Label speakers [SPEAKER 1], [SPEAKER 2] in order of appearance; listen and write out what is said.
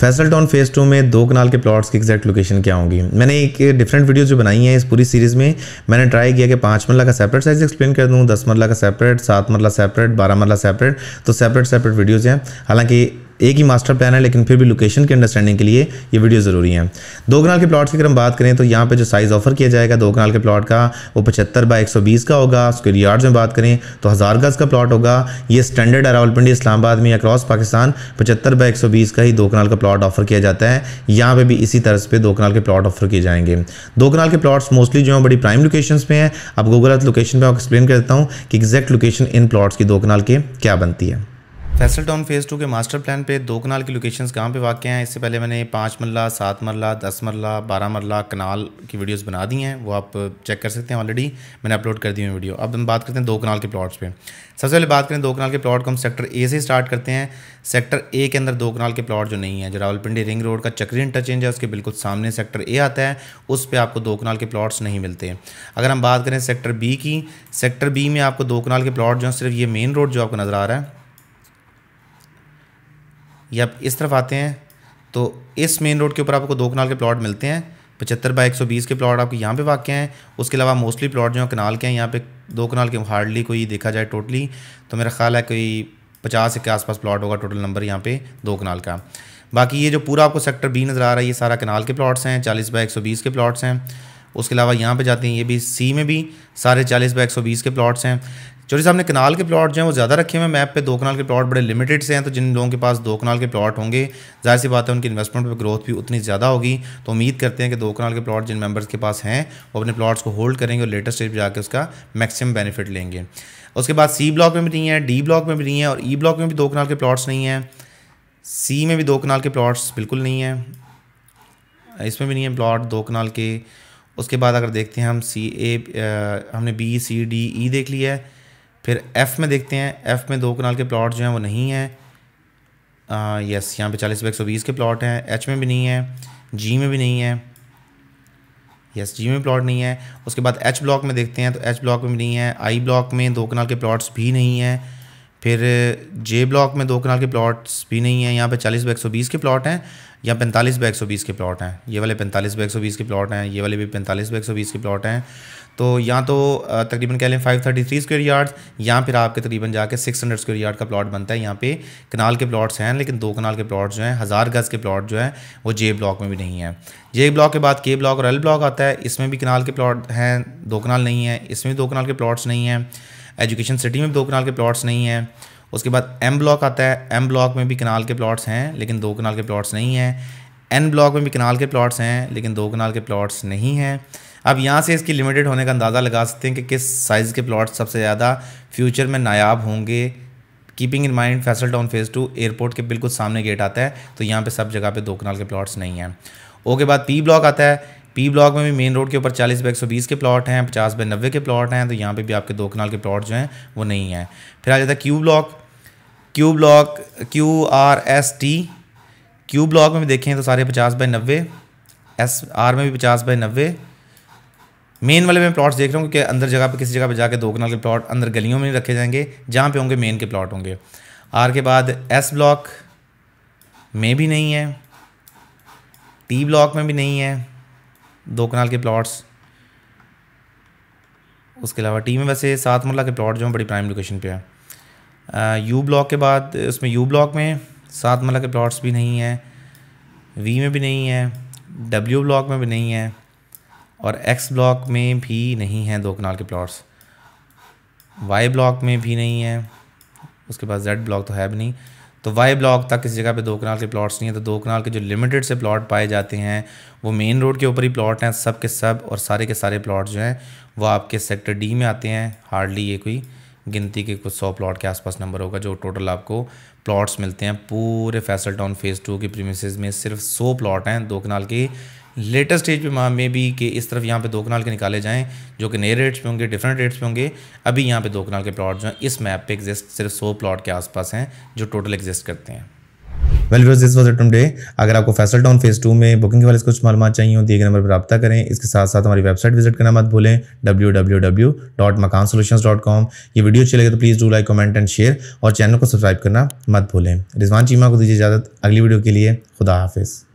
[SPEAKER 1] Faisal Town phase to में दो कनाल के प्लॉट्स की एग्जैक्ट लोकेशन क्या होंगी मैंने एक डिफरेंट वीडियो जो बनाई है इस पूरी सीरीज़ में मैंने ट्राई किया कि पाँच मरला का सेपरेट साइज एक्सप्लेन कर दूँ दस मरला का सेपरेट सात मरला सेपरेट बारह मरला सेपरेट तो सेपरेट सेपरेट वीडियोज़ हैं हालांकि एक ही मास्टर प्लान है लेकिन फिर भी लोकेशन के अंडरस्टैंडिंग के लिए ये वीडियो ज़रूरी है दो कनाल के प्लॉट्स की अगर हम बात करें तो यहाँ पर जो साइज़ ऑफर किया जाएगा दो कनाल के प्लॉट का वो पचहत्तर बाई एक का होगा उसके यार्ड्स में बात करें तो हज़ार गज़ का प्लॉट होगा ये स्टैंडर्ड अरावलपिंडी इस्लामाबाद में अक्रॉस पाकिस्तान पचहत्तर बाई एक का ही दो कनाल का प्लॉट ऑफर किया जाता है यहाँ पर भी इसी तरह पर दो कनाल के प्लॉट ऑफर किए जाएंगे दो कनाल के प्लॉट्स मोस्टली जो है बड़ी प्राइम लोकेशन पर हैं आप गूगल अर्थ लोकेशन पर एक्सप्लेन कर देता हूँ कि एग्जैक्ट लोकेशन इन प्लॉट्स की दो कनाल के क्या बनती है फैसल टाउन फेज़ टू के मास्टर प्लान पे दो कनाल की लोकेशंस कहाँ पे वाक़ हैं इससे पहले मैंने पाँच मरला सात मरला दस मरला बारह मरला कनाल की वीडियोस बना दी हैं वो आप चेक कर सकते हैं ऑलरेडी मैंने अपलोड कर दी हुई वीडियो अब हम बात करते हैं दो कनाल के प्लॉट्स पे सबसे पहले बात करें दो कनाल के प्लॉट को हम सेक्टर ए से स्टार्ट करते हैं सेक्टर ए के अंदर दो कनाल के प्लॉट जो नहीं है जो रावलपिंडी रिंग रोड का चक्री इंटरचेंज है उसके बिल्कुल सामने सेक्टर ए आता है उस पर आपको दो कनाल के प्लॉट्स नहीं मिलते अगर हम बात करें सेक्टर बी की सेक्टर बी में आपको दो कनाल के प्लॉट जो है सिर्फ ये मेन रोड जो आपको नज़र आ रहा है ये आप इस तरफ आते हैं तो इस मेन रोड के ऊपर आपको दो कनाल के प्लॉट मिलते हैं पचहत्तर बाई एक सौ बीस के प्लॉट आपके यहाँ पे वाक़ हैं उसके अलावा मोस्टली प्लॉट जो हैं कनाल के हैं यहाँ पे दो कनाल के हार्डली कोई देखा जाए टोटली तो मेरा ख्याल है कोई पचास के आसपास प्लॉट होगा टोटल नंबर यहाँ पे दो कनाल का बाकी ये जो पूरा आपको सेक्टर बी नज़र आ रहा है ये सारा कनाल के प्लॉट्स हैं चालीस बाई एक सौ बीस के प्लाट्स हैं उसके अलावा यहाँ पे जाते हैं ये भी सी में भी सारे चालीस बाई एक के प्लॉट्स हैं चोरी साहब ने कनाल के प्लॉट जो हैं वो ज़्यादा रखे हुए हैं मैप पे दो कनाल के प्लॉट बड़े लिमिटेड से हैं तो जिन लोगों के पास दो कनाल के प्लॉट होंगे जाहिर सी बात है उनकी इन्वेस्टमेंट पर ग्रोथ भी उतनी ज़्यादा होगी तो उम्मीद करते हैं कि दो कनाल के प्लॉट जिन मेंबर्स के पास हैं वो अपने प्लॉट्स को होल्ड करेंगे और लेटेस्ट स्टेज पर जाकर उसका मैक्सिमम बेनिफिट लेंगे उसके बाद सी ब्लॉक में भी नहीं है डी ब्लॉक में भी नहीं है और ई e ब्लॉक में भी दो कनाल के प्लॉट्स नहीं हैं सी में भी दो कनाल के प्लॉट्स बिल्कुल नहीं हैं इसमें भी नहीं है प्लॉट दो कनाल के उसके बाद अगर देखते हैं हम सी ए हमने बी सी डी ई देख लिया है फिर एफ़ में देखते हैं एफ़ में दो कनाल के प्लॉट जो हैं वो नहीं हैं यस यहाँ पे चालीस बाई एक के प्लॉट हैं एच में भी नहीं है जी में भी नहीं है यस जी में प्लॉट नहीं है उसके बाद एच ब्लॉक में देखते हैं तो एच ब्लॉक में भी नहीं है आई ब्लॉक में दो कनाल के प्लॉट्स भी नहीं हैं फिर जे ब्लॉक में दो कनाल के प्लॉट्स भी नहीं हैं यहाँ पे 40 बाई 120 के प्लॉट हैं या 45 बाई 120 के प्लॉट हैं ये वाले 45 बाई 120 के प्लॉट हैं ये वाले भी 45 बाई 120 के प्लॉट हैं तो यहाँ तो तकरीबन कह लें 533 स्क्वेयर यार्ड्स या फिर आपके तकरीबन जाके 600 स्क्वेयर यार्ड का प्लॉट बनता है यहाँ पे कनाल के प्लॉट्स हैं लेकिन दो कनाल के प्लॉट जो हैं हज़ार गज़ के प्लॉट जो हैं वो जे ब्लॉक में भी नहीं है जे ब्लॉक के बाद के ब्लॉक और एल ब्लॉक आता है इसमें भी कनाल के प्लॉट हैं दो कनाल नहीं है इसमें भी दो कनाल के प्लॉट्स नहीं हैं एजुकेशन सिटी में भी दो कनाल के प्लॉट्स नहीं हैं उसके बाद एम ब्लॉक आता है एम ब्लॉक में भी कनाल के प्लॉट्स हैं लेकिन दो कनाल के प्लॉट्स नहीं हैं एन ब्लॉक में भी कनाल के प्लॉट्स हैं लेकिन दो कनाल के प्लॉट्स नहीं हैं अब यहाँ से इसकी लिमिटेड होने का अंदाज़ा लगा सकते हैं कि किस साइज़ के प्लॉट्स सबसे ज़्यादा फ्यूचर में नायाब होंगे keeping in mind Faisal Town phase two airport के बिल्कुल सामने गेट आता है तो यहाँ पर सब जगह पर दो कनाल के प्लाट्स नहीं हैं ओके बाद पी ब्लॉक आता है पी ब्लॉक में भी मेन रोड के ऊपर चालीस बाई एक के प्लॉट हैं पचास बाई नब्बे के प्लॉट हैं तो यहाँ पर भी आपके दो कनाल के प्लॉट जो हैं वो नहीं हैं फिर आ जाता है Q block Q block Q R S T Q block में भी देखें तो सारे पचास बाई नब्बे एस आर में भी पचास बाई नब्बे मेन वाले में प्लॉट्स देख रहा हूँ कि अंदर जगह पर किसी जगह पर जाके दो कनाल के प्लॉट अंदर गलियों में रखे जाएंगे जहाँ पर होंगे मेन के प्लॉट होंगे आर के बाद एस ब्लॉक में भी नहीं है टी ब्लॉक में भी नहीं है दो कनाल के प्लॉट्स उसके अलावा टी में वैसे सात मरला के प्लॉट जो हैं बड़ी प्राइम लोकेशन पे है यू ब्लॉक के बाद उसमें यू ब्लॉक में सात मरला के प्लॉट्स भी नहीं हैं वी में भी नहीं है डब्ल्यू ब्लॉक में भी नहीं है और एक्स ब्लॉक में भी नहीं है दो कनाल के प्लॉट्स वाई ब्लॉक में भी नहीं है उसके बाद जेड ब्लॉक तो है भी नहीं तो वाई ब्लॉक तक किसी जगह पे दो कनाल के प्लॉट्स नहीं है तो दो कनाल के जो लिमिटेड से प्लॉट पाए जाते हैं वो मेन रोड के ऊपर ही प्लॉट हैं सब के सब और सारे के सारे प्लॉट जो हैं वो आपके सेक्टर डी में आते हैं हार्डली ये कोई गिनती के कुछ सौ प्लॉट के आसपास नंबर होगा जो टोटल आपको प्लॉट्स मिलते हैं पूरे फैसल टाउन फेज़ टू के प्रीमिसेस में सिर्फ सौ प्लॉट हैं दो कनाल के लेटेस्ट स्टेज पे मे बी कि इस तरफ यहाँ पे दो कनाल के निकाले जाएं जो कि नए रेट्स पे होंगे डिफरेंट रेट्स पे होंगे अभी यहाँ पे दो कनाल के प्लॉट जो हैं इस मैप पे एग्जिस्ट सिर्फ सौ प्लॉट के आसपास हैं जो टोटल एग्जिस्ट करते हैं well viewers this was it today अगर आपको फैसल टाउन फेज टू में बुकिंग के वाले कुछ मालूम चाहिए हो दिए गए नंबर पर रब्ता करें इसके साथ साथ हमारी वेबसाइट विजिट करना मत भूलें W W W dot Makaan solution dot com ये वीडियो अच्छी लगे तो please do like comment and share और चैनल को सब्सक्राइब करना मत भूलें रिजवान चीमा को दीजिए इजाज़त अगली वीडियो के लिए खुदा हाफिज़